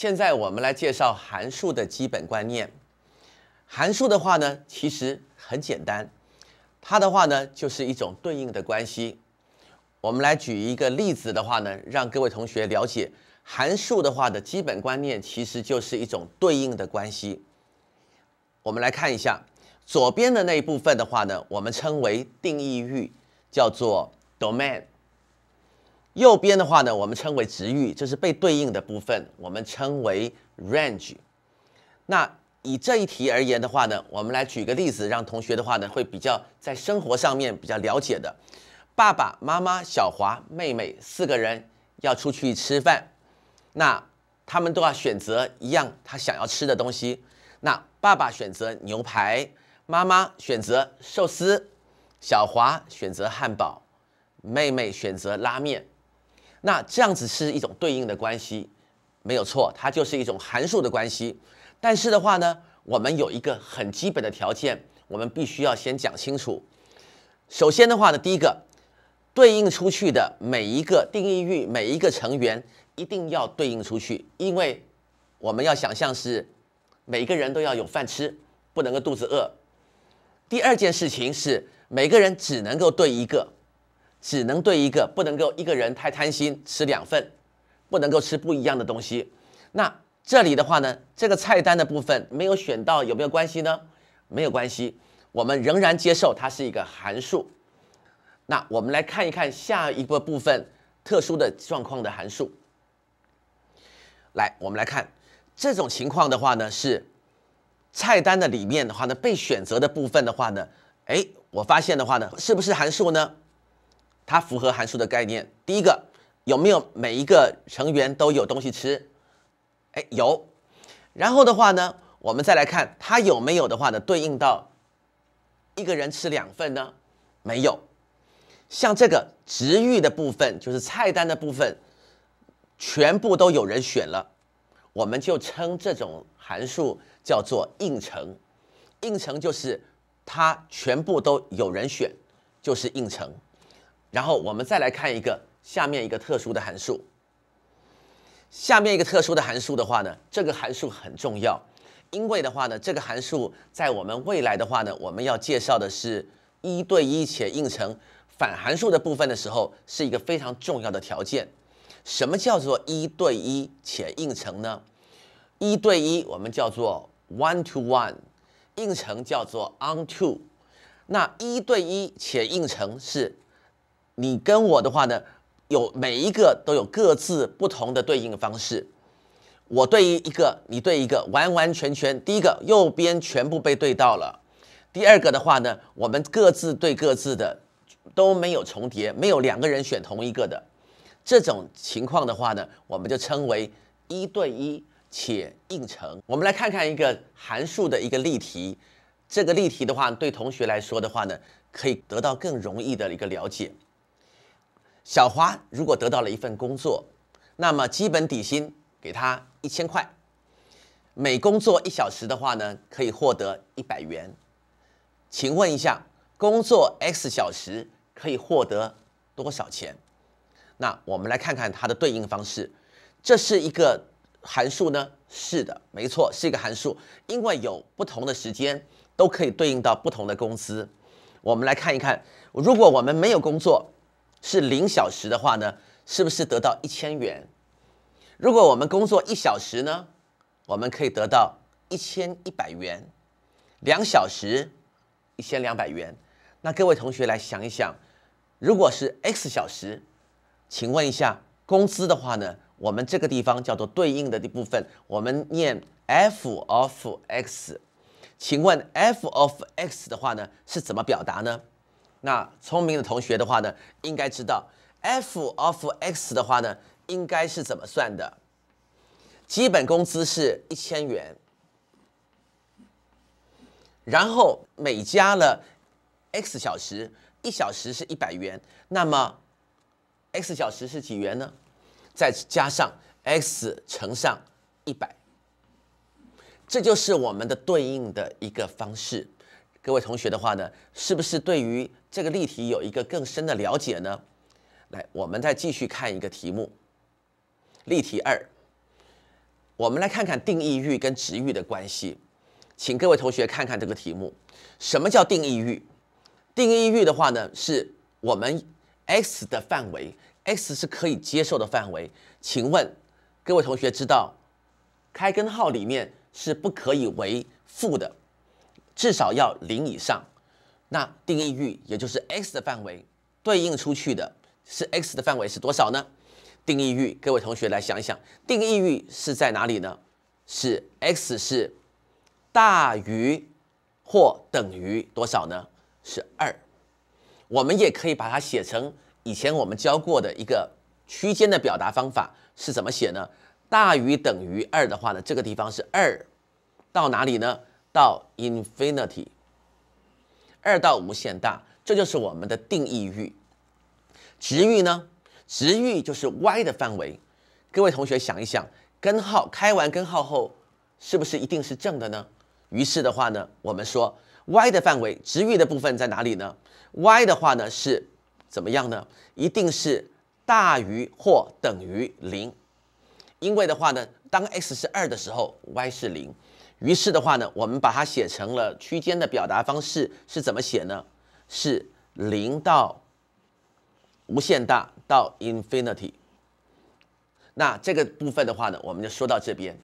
现在我们来介绍函数的基本观念。函数的话呢，其实很简单，它的话呢就是一种对应的关系。我们来举一个例子的话呢，让各位同学了解函数的话的基本观念，其实就是一种对应的关系。我们来看一下左边的那一部分的话呢，我们称为定义域，叫做 domain。右边的话呢，我们称为值域，就是被对应的部分，我们称为 range。那以这一题而言的话呢，我们来举个例子，让同学的话呢会比较在生活上面比较了解的。爸爸妈妈、小华、妹妹四个人要出去吃饭，那他们都要选择一样他想要吃的东西。那爸爸选择牛排，妈妈选择寿司，小华选择汉堡，妹妹选择拉面。那这样子是一种对应的关系，没有错，它就是一种函数的关系。但是的话呢，我们有一个很基本的条件，我们必须要先讲清楚。首先的话呢，第一个，对应出去的每一个定义域每一个成员一定要对应出去，因为我们要想象是每个人都要有饭吃，不能够肚子饿。第二件事情是每个人只能够对一个。只能对一个，不能够一个人太贪心吃两份，不能够吃不一样的东西。那这里的话呢，这个菜单的部分没有选到有没有关系呢？没有关系，我们仍然接受它是一个函数。那我们来看一看下一个部分特殊的状况的函数。来，我们来看这种情况的话呢，是菜单的里面的话呢被选择的部分的话呢，哎，我发现的话呢，是不是函数呢？它符合函数的概念。第一个有没有每一个成员都有东西吃？哎，有。然后的话呢，我们再来看它有没有的话呢，对应到一个人吃两份呢？没有。像这个值域的部分，就是菜单的部分，全部都有人选了，我们就称这种函数叫做应承，应承就是它全部都有人选，就是应承。然后我们再来看一个下面一个特殊的函数。下面一个特殊的函数的话呢，这个函数很重要，因为的话呢，这个函数在我们未来的话呢，我们要介绍的是一对一且映成反函数的部分的时候，是一个非常重要的条件。什么叫做一对一且映成呢？一对一我们叫做 one to one，映成叫做 onto。那一对一且映成是？你跟我的话呢，有每一个都有各自不同的对应方式。我对一个，你对一个，完完全全，第一个右边全部被对到了。第二个的话呢，我们各自对各自的，都没有重叠，没有两个人选同一个的这种情况的话呢，我们就称为一对一且应成。我们来看看一个函数的一个例题，这个例题的话，对同学来说的话呢，可以得到更容易的一个了解。小华如果得到了一份工作，那么基本底薪给他一千块，每工作一小时的话呢，可以获得一百元。请问一下，工作 x 小时可以获得多少钱？那我们来看看它的对应方式。这是一个函数呢？是的，没错，是一个函数，因为有不同的时间都可以对应到不同的工资。我们来看一看，如果我们没有工作。是零小时的话呢，是不是得到一千元？如果我们工作一小时呢，我们可以得到一千一百元，两小时一千两百元。那各位同学来想一想，如果是 x 小时，请问一下工资的话呢，我们这个地方叫做对应的的部分，我们念 f of x。请问 f of x 的话呢，是怎么表达呢？那聪明的同学的话呢，应该知道 f of x 的话呢，应该是怎么算的？基本工资是一千元，然后每加了 x 小时，一小时是一百元，那么 x 小时是几元呢？再加上 x 乘上一百，这就是我们的对应的一个方式。各位同学的话呢，是不是对于？这个例题有一个更深的了解呢。来，我们再继续看一个题目。例题二，我们来看看定义域跟值域的关系。请各位同学看看这个题目，什么叫定义域？定义域的话呢，是我们 x 的范围，x 是可以接受的范围。请问各位同学知道，开根号里面是不可以为负的，至少要零以上。那定义域也就是 x 的范围，对应出去的是 x 的范围是多少呢？定义域，各位同学来想一想，定义域是在哪里呢？是 x 是大于或等于多少呢？是二。我们也可以把它写成以前我们教过的一个区间的表达方法是怎么写呢？大于等于二的话呢，这个地方是二到哪里呢？到 infinity。二到无限大，这就是我们的定义域。值域呢？值域就是 y 的范围。各位同学想一想，根号开完根号后，是不是一定是正的呢？于是的话呢，我们说 y 的范围，值域的部分在哪里呢？y 的话呢是怎么样呢？一定是大于或等于零，因为的话呢，当 x 是二的时候，y 是零。于是的话呢，我们把它写成了区间的表达方式是怎么写呢？是零到无限大到 infinity。那这个部分的话呢，我们就说到这边。